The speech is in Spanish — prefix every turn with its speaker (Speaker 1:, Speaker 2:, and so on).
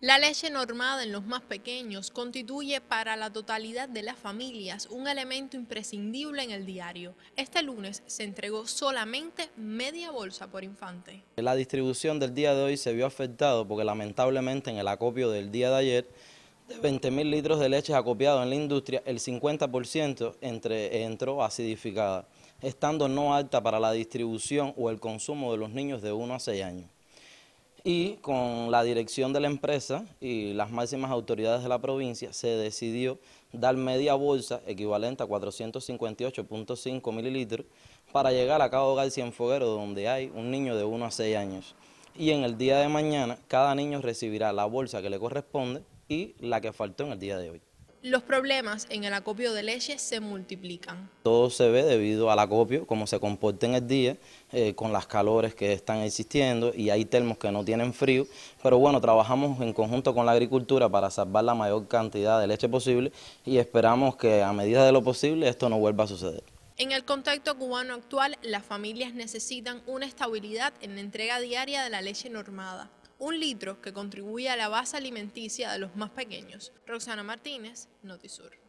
Speaker 1: La leche normada en los más pequeños constituye para la totalidad de las familias un elemento imprescindible en el diario. Este lunes se entregó solamente media bolsa por infante.
Speaker 2: La distribución del día de hoy se vio afectada porque lamentablemente en el acopio del día de ayer de 20.000 litros de leche acopiado en la industria, el 50% entró acidificada, estando no alta para la distribución o el consumo de los niños de 1 a 6 años y con la dirección de la empresa y las máximas autoridades de la provincia se decidió dar media bolsa equivalente a 458.5 mililitros para llegar a Cabo hogar en donde hay un niño de 1 a 6 años. Y en el día de mañana, cada niño recibirá la bolsa que le corresponde y la que faltó en el día de hoy.
Speaker 1: Los problemas en el acopio de leche se multiplican.
Speaker 2: Todo se ve debido al acopio, cómo se comporta en el día, eh, con las calores que están existiendo y hay termos que no tienen frío, pero bueno, trabajamos en conjunto con la agricultura para salvar la mayor cantidad de leche posible y esperamos que a medida de lo posible esto no vuelva a suceder.
Speaker 1: En el contexto cubano actual, las familias necesitan una estabilidad en la entrega diaria de la leche normada un litro que contribuye a la base alimenticia de los más pequeños. Roxana Martínez, Notisur.